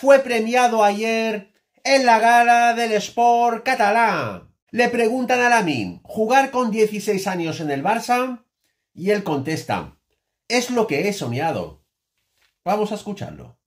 fue premiado ayer en la gala del Sport catalán. Le preguntan a Lamin, ¿jugar con 16 años en el Barça? Y él contesta, es lo que he soñado. Vamos a escucharlo.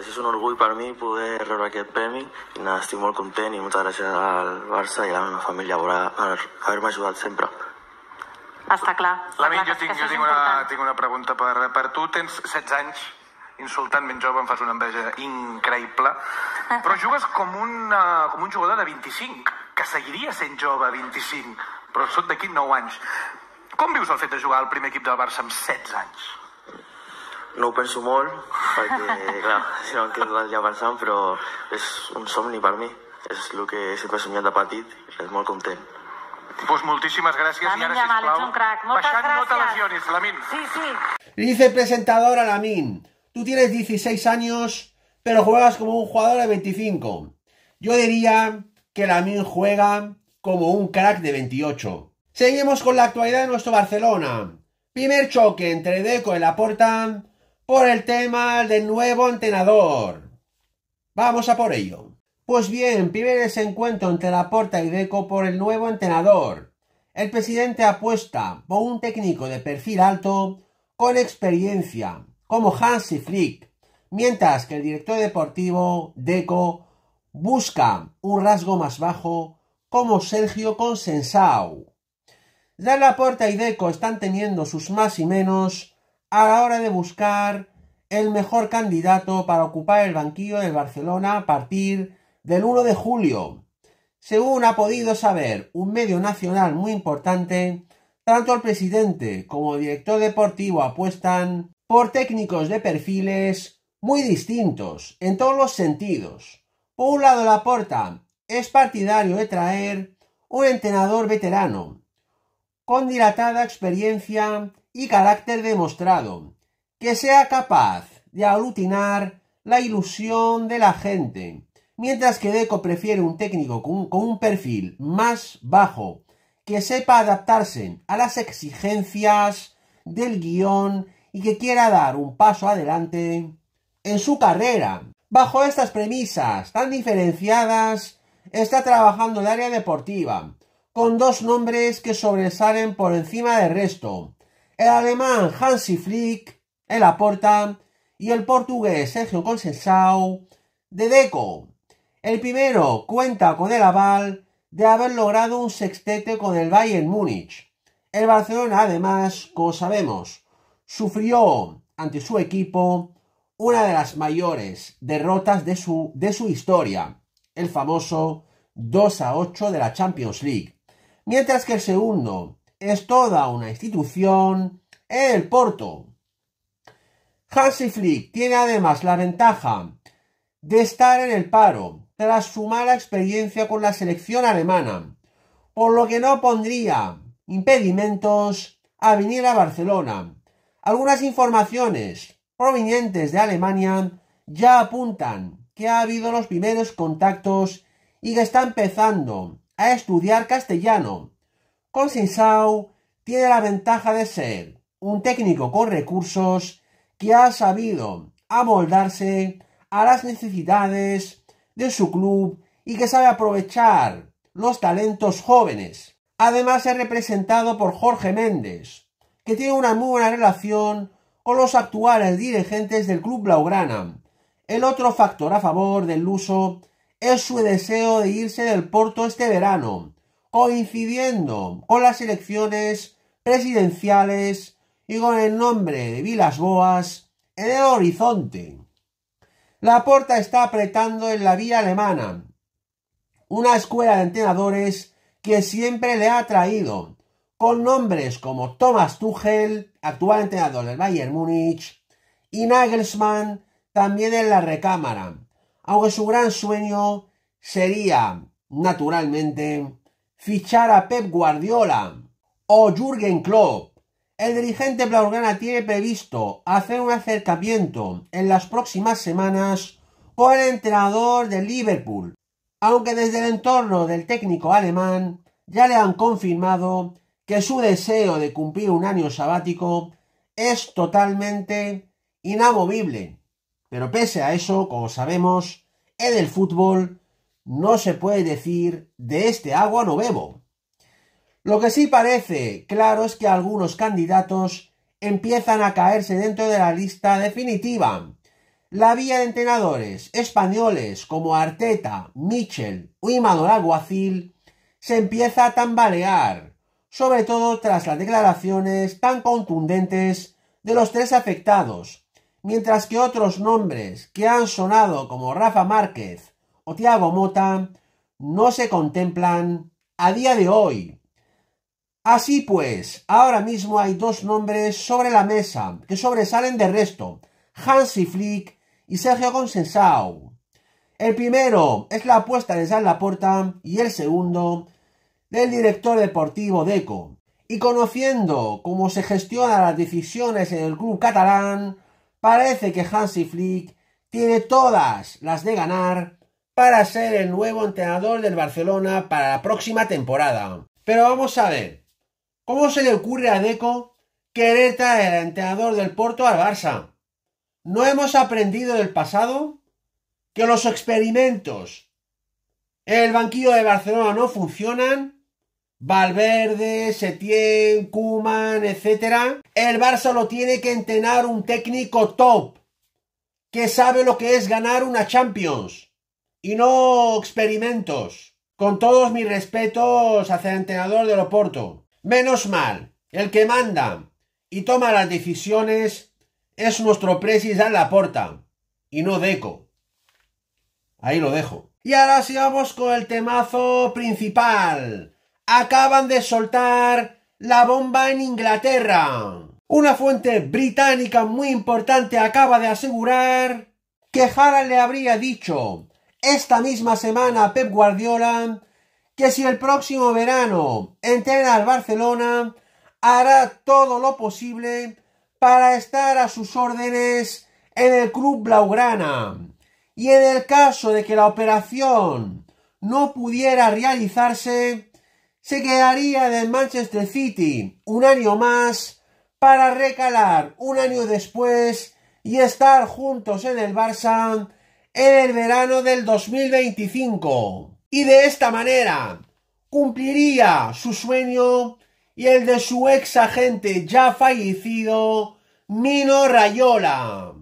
Es un orgullo para mí poder rebre aquest premio. Y nada, estoy y muchas y muchas al Barça y a la familia por haberme ayudado siempre. Hasta acá. Lamin, yo tengo una, pregunta para per tu. Tens 16 años. insultant ben jove, em fas una enveja increïble, però jugues com un, uh, com un jugador de 25, que seguiria sent jove a 25, però sóc d'aquí 9 anys. Com vius el fet de jugar al primer equip del Barça amb 16 anys? No ho penso molt, perquè, clar, si no em quedo tot pensant, però és un somni per mi. És el que sempre he somiat de petit, és molt content. Pues moltíssimes gràcies, Lamin i ara, sisplau, Yamal, ets un crac. Moltes baixant gràcies. no te lesionis, Lamin. Sí, sí. Dice presentadora Lamin. tú tienes 16 años, pero juegas como un jugador de 25. Yo diría que Lamin juega como un crack de 28. Seguimos con la actualidad de nuestro Barcelona. Primer choque entre Deco y Laporta por el tema del nuevo entrenador. Vamos a por ello. Pues bien, primer desencuentro entre Laporta y Deco por el nuevo entrenador. El presidente apuesta por un técnico de perfil alto con experiencia, como Hansi Flick, mientras que el director deportivo Deco busca un rasgo más bajo como Sergio Consensau. la Laporta y Deco están teniendo sus más y menos a la hora de buscar el mejor candidato para ocupar el banquillo del Barcelona a partir del 1 de julio. Según ha podido saber un medio nacional muy importante, tanto el presidente como el director deportivo apuestan por técnicos de perfiles muy distintos en todos los sentidos. Por un lado, la Laporta es partidario de traer un entrenador veterano, con dilatada experiencia y carácter demostrado, que sea capaz de aglutinar la ilusión de la gente, mientras que Deco prefiere un técnico con un, con un perfil más bajo, que sepa adaptarse a las exigencias del guión y que quiera dar un paso adelante en su carrera. Bajo estas premisas tan diferenciadas, está trabajando el área deportiva, con dos nombres que sobresalen por encima del resto, el alemán Hansi Flick, el Aporta, y el portugués Sergio Consensau, de Deco. El primero cuenta con el aval de haber logrado un sextete con el Bayern Múnich. El Barcelona, además, como sabemos, sufrió ante su equipo una de las mayores derrotas de su, historia, el famoso 2 a 8 de la Champions League. Mientras que el segundo es toda una institución, el Porto. Hansi Flick tiene además la ventaja de estar en el paro tras su mala experiencia con la selección alemana, por lo que no pondría impedimentos a venir a Barcelona algunas informaciones provenientes de Alemania ya apuntan que ha habido los primeros contactos y que está empezando a estudiar castellano. Con Consensau tiene la ventaja de ser un técnico con recursos que ha sabido amoldarse a las necesidades de su club y que sabe aprovechar los talentos jóvenes. Además es representado por Jorge Méndez, que tiene una muy buena relación con los actuales dirigentes del club blaugrana. El otro factor a favor del uso es su deseo de irse del Porto este verano, coincidiendo con las elecciones presidenciales y con el nombre de Vilas Boas en el horizonte. La porta está apretando en la vía alemana, una escuela de entrenadores que siempre le ha traído con nombres como Thomas Tuchel, actual entrenador del Bayern Múnich, y Nagelsmann también en la recámara, aunque su gran sueño sería, naturalmente, fichar a Pep Guardiola o Jürgen Klopp. El dirigente blaugrana tiene previsto hacer un acercamiento en las próximas semanas con el entrenador de Liverpool, aunque desde el entorno del técnico alemán ya le han confirmado que su deseo de cumplir un año sabático es totalmente inamovible. Pero pese a eso, como sabemos, en el fútbol no se puede decir de este agua no bebo. Lo que sí parece claro es que algunos candidatos empiezan a caerse dentro de la lista definitiva. La vía de entrenadores españoles como Arteta, Michel o Imanol Alguacil se empieza a tambalear sobre todo tras las declaraciones tan contundentes de los tres afectados, mientras que otros nombres que han sonado como Rafa Márquez o Tiago Mota no se contemplan a día de hoy. Así pues, ahora mismo hay dos nombres sobre la mesa que sobresalen del resto, Hansi Flick y Sergio Consensau. El primero es la apuesta de San Laporta y el segundo del director deportivo Deco. Y conociendo cómo se gestionan las decisiones en el club catalán, parece que Hansi Flick tiene todas las de ganar para ser el nuevo entrenador del Barcelona para la próxima temporada. Pero vamos a ver, ¿cómo se le ocurre a Deco querer traer al entrenador del Porto al Barça? ¿No hemos aprendido del pasado que los experimentos en el banquillo de Barcelona no funcionan Valverde, Setién, Kuman, etcétera El Barça lo tiene que entrenar un técnico top que sabe lo que es ganar una Champions y no experimentos. Con todos mis respetos hacia el entrenador de Loporto. Menos mal, el que manda y toma las decisiones es nuestro presis a la porta y no Deco. Ahí lo dejo. Y ahora sigamos con el temazo principal acaban de soltar la bomba en Inglaterra. Una fuente británica muy importante acaba de asegurar que Jara le habría dicho esta misma semana a Pep Guardiola que si el próximo verano entrena al Barcelona, hará todo lo posible para estar a sus órdenes en el club blaugrana. Y en el caso de que la operación no pudiera realizarse, se quedaría en el Manchester City un año más para recalar un año después y estar juntos en el Barça en el verano del 2025. Y de esta manera cumpliría su sueño y el de su ex agente ya fallecido, Mino Rayola.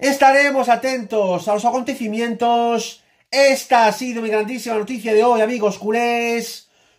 Estaremos atentos a los acontecimientos. Esta ha sido mi grandísima noticia de hoy, amigos culés.